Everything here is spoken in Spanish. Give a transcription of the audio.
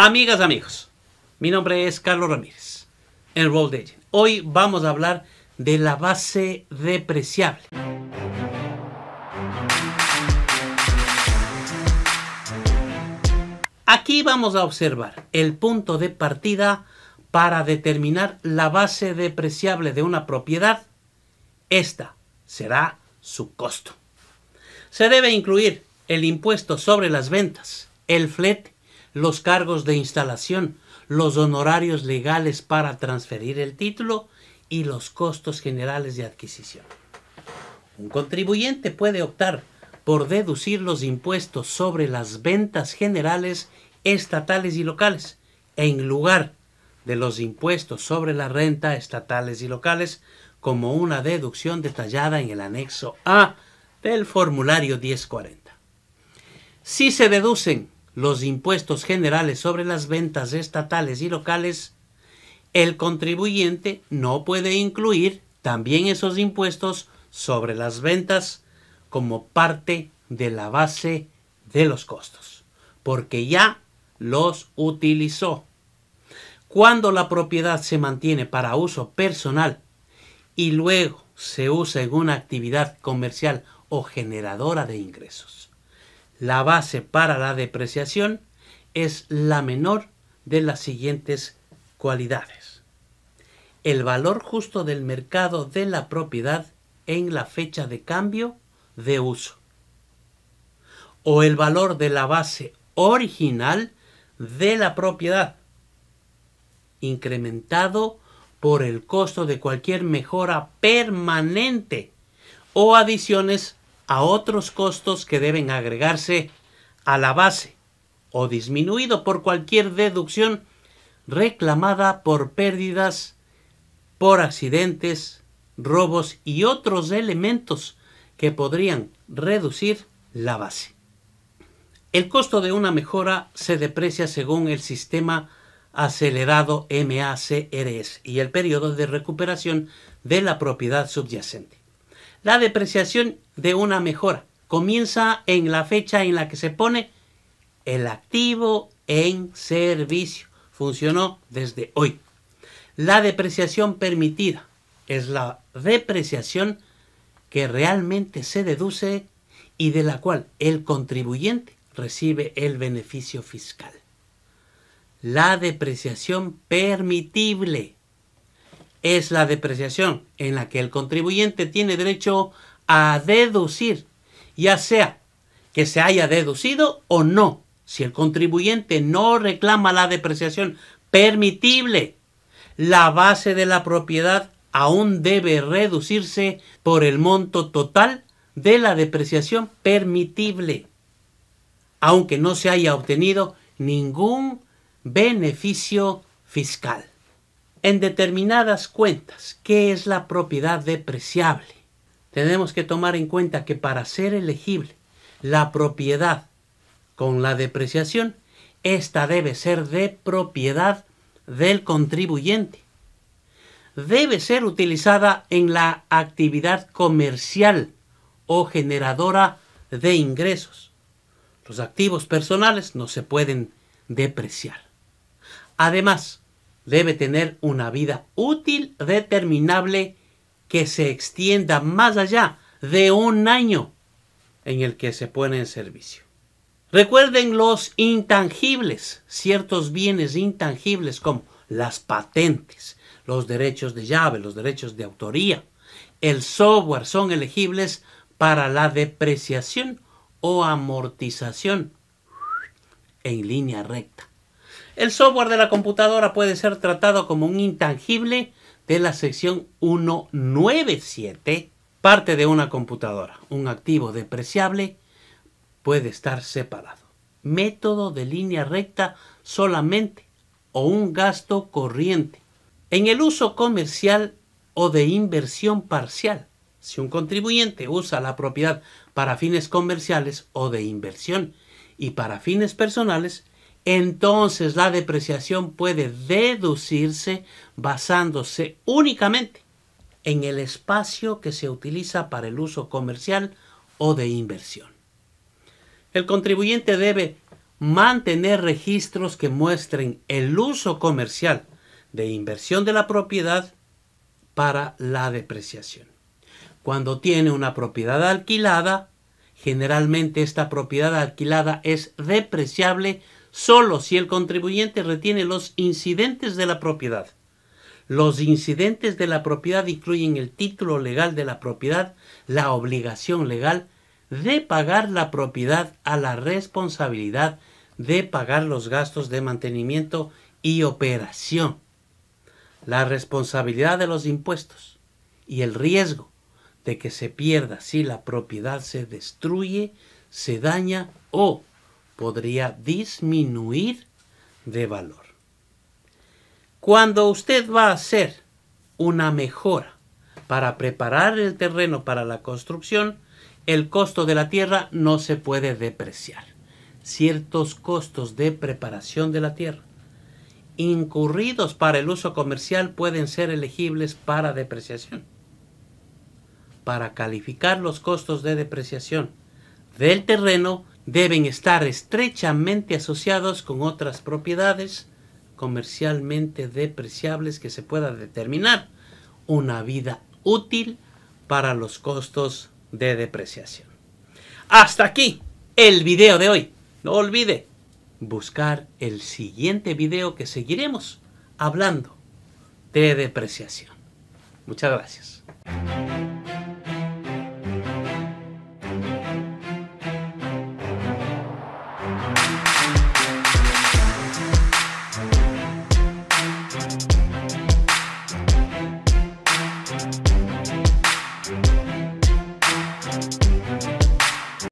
Amigas, amigos, mi nombre es Carlos Ramírez, en Road Agent. Hoy vamos a hablar de la base depreciable. Aquí vamos a observar el punto de partida para determinar la base depreciable de una propiedad. Esta será su costo. Se debe incluir el impuesto sobre las ventas, el flete los cargos de instalación, los honorarios legales para transferir el título y los costos generales de adquisición. Un contribuyente puede optar por deducir los impuestos sobre las ventas generales estatales y locales en lugar de los impuestos sobre la renta estatales y locales como una deducción detallada en el anexo A del formulario 1040. Si se deducen los impuestos generales sobre las ventas estatales y locales, el contribuyente no puede incluir también esos impuestos sobre las ventas como parte de la base de los costos, porque ya los utilizó. Cuando la propiedad se mantiene para uso personal y luego se usa en una actividad comercial o generadora de ingresos. La base para la depreciación es la menor de las siguientes cualidades. El valor justo del mercado de la propiedad en la fecha de cambio de uso. O el valor de la base original de la propiedad, incrementado por el costo de cualquier mejora permanente o adiciones a otros costos que deben agregarse a la base o disminuido por cualquier deducción reclamada por pérdidas, por accidentes, robos y otros elementos que podrían reducir la base. El costo de una mejora se deprecia según el sistema acelerado MACRS y el periodo de recuperación de la propiedad subyacente la depreciación de una mejora. Comienza en la fecha en la que se pone el activo en servicio. Funcionó desde hoy. La depreciación permitida es la depreciación que realmente se deduce y de la cual el contribuyente recibe el beneficio fiscal. La depreciación permitible es la depreciación en la que el contribuyente tiene derecho a deducir, ya sea que se haya deducido o no. Si el contribuyente no reclama la depreciación permitible, la base de la propiedad aún debe reducirse por el monto total de la depreciación permitible, aunque no se haya obtenido ningún beneficio fiscal en determinadas cuentas, ¿qué es la propiedad depreciable? Tenemos que tomar en cuenta que para ser elegible, la propiedad con la depreciación, esta debe ser de propiedad del contribuyente. Debe ser utilizada en la actividad comercial o generadora de ingresos. Los activos personales no se pueden depreciar. Además, debe tener una vida útil determinable que se extienda más allá de un año en el que se pone en servicio. Recuerden los intangibles, ciertos bienes intangibles como las patentes, los derechos de llave, los derechos de autoría, el software son elegibles para la depreciación o amortización en línea recta. El software de la computadora puede ser tratado como un intangible de la sección 197, parte de una computadora. Un activo depreciable puede estar separado. Método de línea recta solamente o un gasto corriente. En el uso comercial o de inversión parcial. Si un contribuyente usa la propiedad para fines comerciales o de inversión y para fines personales, entonces la depreciación puede deducirse basándose únicamente en el espacio que se utiliza para el uso comercial o de inversión. El contribuyente debe mantener registros que muestren el uso comercial de inversión de la propiedad para la depreciación. Cuando tiene una propiedad alquilada, generalmente esta propiedad alquilada es depreciable solo si el contribuyente retiene los incidentes de la propiedad. Los incidentes de la propiedad incluyen el título legal de la propiedad, la obligación legal de pagar la propiedad a la responsabilidad de pagar los gastos de mantenimiento y operación, la responsabilidad de los impuestos y el riesgo de que se pierda si la propiedad se destruye, se daña o podría disminuir de valor. Cuando usted va a hacer una mejora para preparar el terreno para la construcción, el costo de la tierra no se puede depreciar. Ciertos costos de preparación de la tierra incurridos para el uso comercial pueden ser elegibles para depreciación. Para calificar los costos de depreciación del terreno deben estar estrechamente asociados con otras propiedades comercialmente depreciables que se pueda determinar una vida útil para los costos de depreciación. Hasta aquí el video de hoy. No olvide buscar el siguiente video que seguiremos hablando de depreciación. Muchas gracias. Thank you.